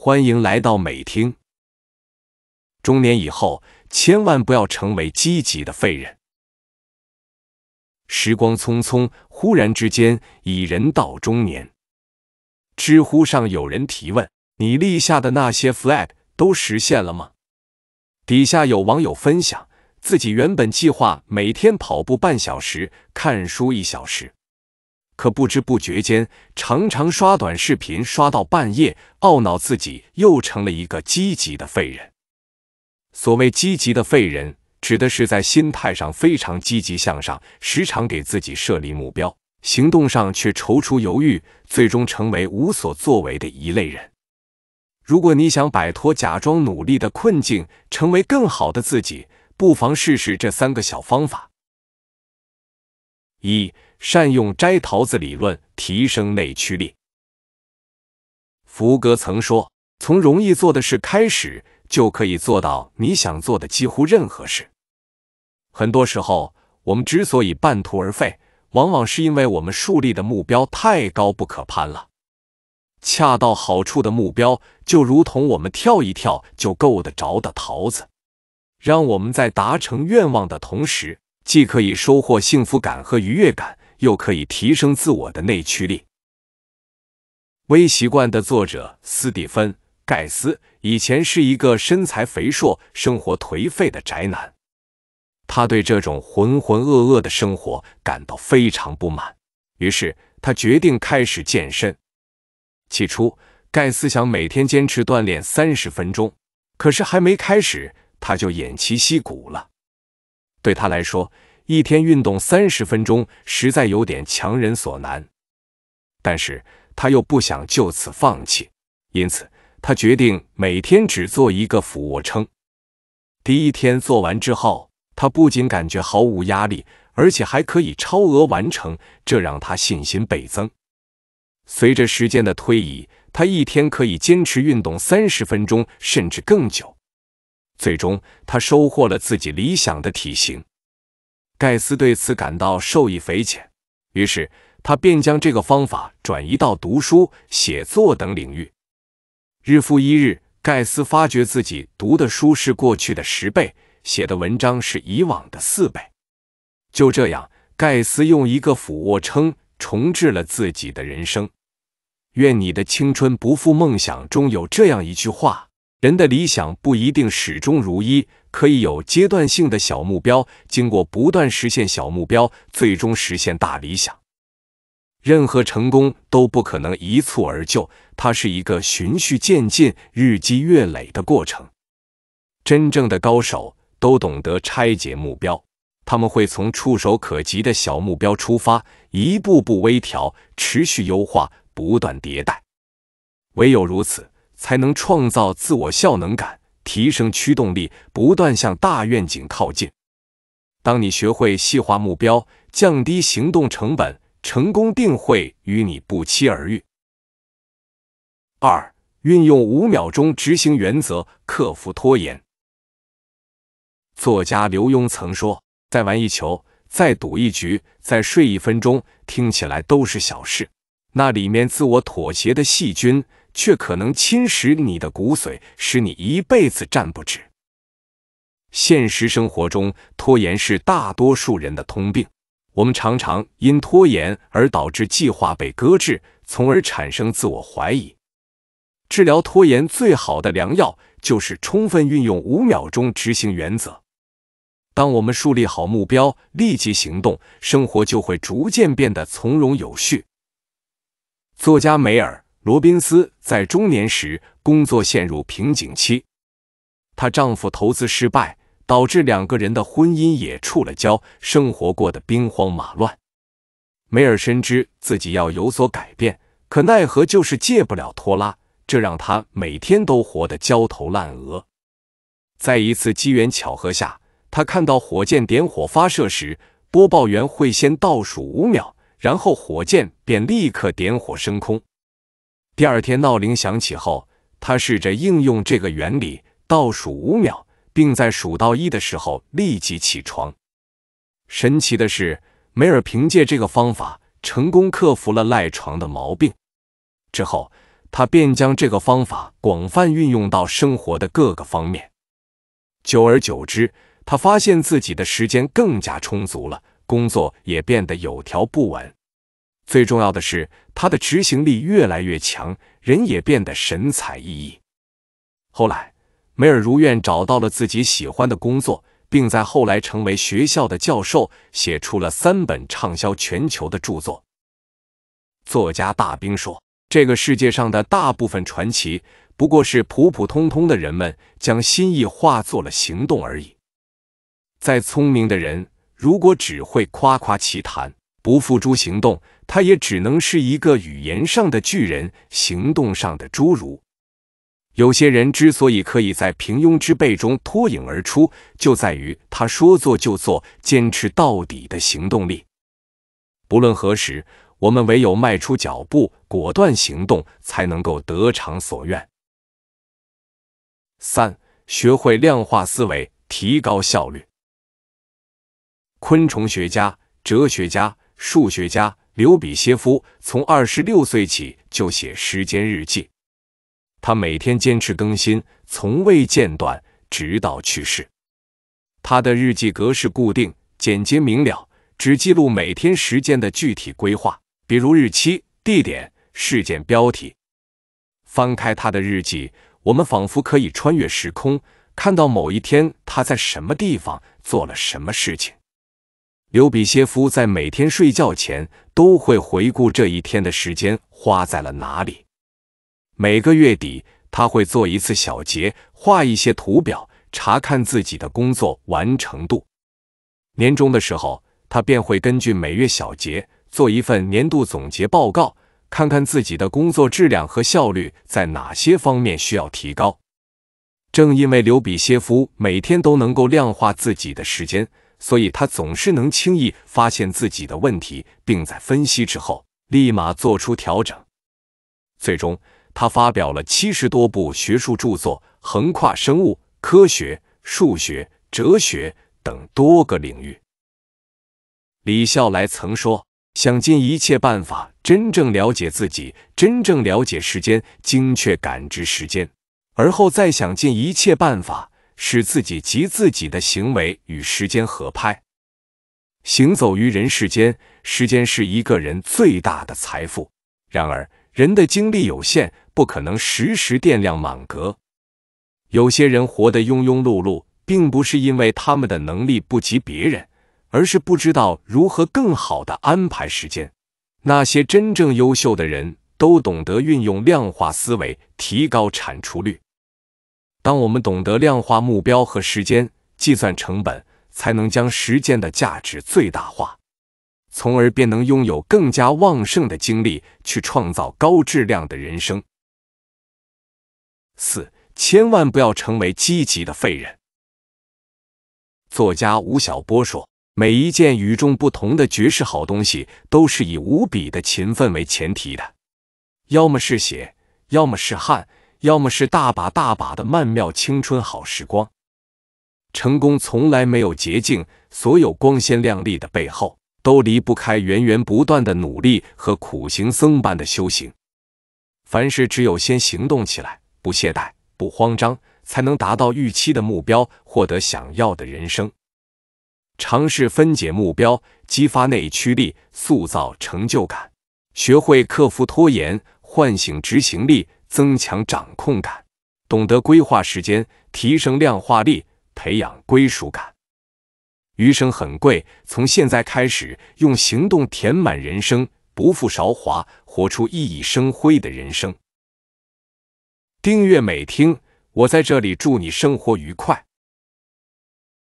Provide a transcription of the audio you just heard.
欢迎来到美听。中年以后，千万不要成为积极的废人。时光匆匆，忽然之间已人到中年。知乎上有人提问：“你立下的那些 flag 都实现了吗？”底下有网友分享，自己原本计划每天跑步半小时，看书一小时。可不知不觉间，常常刷短视频，刷到半夜，懊恼自己又成了一个积极的废人。所谓积极的废人，指的是在心态上非常积极向上，时常给自己设立目标，行动上却踌躇犹豫，最终成为无所作为的一类人。如果你想摆脱假装努力的困境，成为更好的自己，不妨试试这三个小方法。一善用摘桃子理论提升内驱力。福格曾说：“从容易做的事开始，就可以做到你想做的几乎任何事。”很多时候，我们之所以半途而废，往往是因为我们树立的目标太高不可攀了。恰到好处的目标，就如同我们跳一跳就够得着的桃子，让我们在达成愿望的同时。既可以收获幸福感和愉悦感，又可以提升自我的内驱力。《微习惯》的作者斯蒂芬·盖斯以前是一个身材肥硕、生活颓废的宅男，他对这种浑浑噩噩的生活感到非常不满，于是他决定开始健身。起初，盖斯想每天坚持锻炼三十分钟，可是还没开始，他就偃旗息鼓了。对他来说，一天运动三十分钟实在有点强人所难，但是他又不想就此放弃，因此他决定每天只做一个俯卧撑。第一天做完之后，他不仅感觉毫无压力，而且还可以超额完成，这让他信心倍增。随着时间的推移，他一天可以坚持运动三十分钟，甚至更久。最终，他收获了自己理想的体型。盖斯对此感到受益匪浅，于是他便将这个方法转移到读书、写作等领域。日复一日，盖斯发觉自己读的书是过去的十倍，写的文章是以往的四倍。就这样，盖斯用一个俯卧撑重置了自己的人生。《愿你的青春不负梦想》中有这样一句话。人的理想不一定始终如一，可以有阶段性的小目标，经过不断实现小目标，最终实现大理想。任何成功都不可能一蹴而就，它是一个循序渐进、日积月累的过程。真正的高手都懂得拆解目标，他们会从触手可及的小目标出发，一步步微调、持续优化、不断迭代，唯有如此。才能创造自我效能感，提升驱动力，不断向大愿景靠近。当你学会细化目标，降低行动成本，成功定会与你不期而遇。二、运用五秒钟执行原则，克服拖延。作家刘墉曾说：“再玩一球，再赌一局，再睡一分钟，听起来都是小事，那里面自我妥协的细菌。”却可能侵蚀你的骨髓，使你一辈子站不直。现实生活中，拖延是大多数人的通病。我们常常因拖延而导致计划被搁置，从而产生自我怀疑。治疗拖延最好的良药就是充分运用五秒钟执行原则。当我们树立好目标，立即行动，生活就会逐渐变得从容有序。作家梅尔。罗宾斯在中年时工作陷入瓶颈期，她丈夫投资失败，导致两个人的婚姻也触了礁，生活过得兵荒马乱。梅尔深知自己要有所改变，可奈何就是戒不了拖拉，这让他每天都活得焦头烂额。在一次机缘巧合下，他看到火箭点火发射时，播报员会先倒数五秒，然后火箭便立刻点火升空。第二天闹铃响起后，他试着应用这个原理，倒数五秒，并在数到一的时候立即起床。神奇的是，梅尔凭借这个方法成功克服了赖床的毛病。之后，他便将这个方法广泛运用到生活的各个方面。久而久之，他发现自己的时间更加充足了，工作也变得有条不紊。最重要的是，他的执行力越来越强，人也变得神采奕奕。后来，梅尔如愿找到了自己喜欢的工作，并在后来成为学校的教授，写出了三本畅销全球的著作。作家大兵说：“这个世界上的大部分传奇，不过是普普通通的人们将心意化作了行动而已。再聪明的人，如果只会夸夸其谈，不付诸行动，”他也只能是一个语言上的巨人，行动上的侏儒。有些人之所以可以在平庸之辈中脱颖而出，就在于他说做就做，坚持到底的行动力。不论何时，我们唯有迈出脚步，果断行动，才能够得偿所愿。三、学会量化思维，提高效率。昆虫学家、哲学家、数学家。留比歇夫从二十六岁起就写时间日记，他每天坚持更新，从未间断，直到去世。他的日记格式固定、简洁明了，只记录每天时间的具体规划，比如日期、地点、事件标题。翻开他的日记，我们仿佛可以穿越时空，看到某一天他在什么地方做了什么事情。刘比歇夫在每天睡觉前都会回顾这一天的时间花在了哪里。每个月底，他会做一次小结，画一些图表，查看自己的工作完成度。年终的时候，他便会根据每月小结做一份年度总结报告，看看自己的工作质量和效率在哪些方面需要提高。正因为刘比歇夫每天都能够量化自己的时间。所以他总是能轻易发现自己的问题，并在分析之后立马做出调整。最终，他发表了七十多部学术著作，横跨生物科学、数学、哲学等多个领域。李笑来曾说：“想尽一切办法，真正了解自己，真正了解时间，精确感知时间，而后再想尽一切办法。”使自己及自己的行为与时间合拍。行走于人世间，时间是一个人最大的财富。然而，人的精力有限，不可能时时电量满格。有些人活得庸庸碌碌，并不是因为他们的能力不及别人，而是不知道如何更好的安排时间。那些真正优秀的人，都懂得运用量化思维，提高产出率。当我们懂得量化目标和时间，计算成本，才能将时间的价值最大化，从而便能拥有更加旺盛的精力去创造高质量的人生。四，千万不要成为积极的废人。作家吴晓波说：“每一件与众不同的绝世好东西，都是以无比的勤奋为前提的，要么是血，要么是汗。”要么是大把大把的曼妙青春好时光。成功从来没有捷径，所有光鲜亮丽的背后，都离不开源源不断的努力和苦行僧般的修行。凡事只有先行动起来，不懈怠、不慌张，才能达到预期的目标，获得想要的人生。尝试分解目标，激发内驱力，塑造成就感，学会克服拖延，唤醒执行力。增强掌控感，懂得规划时间，提升量化力，培养归属感。余生很贵，从现在开始，用行动填满人生，不负韶华，活出熠熠生辉的人生。订阅美听，我在这里祝你生活愉快。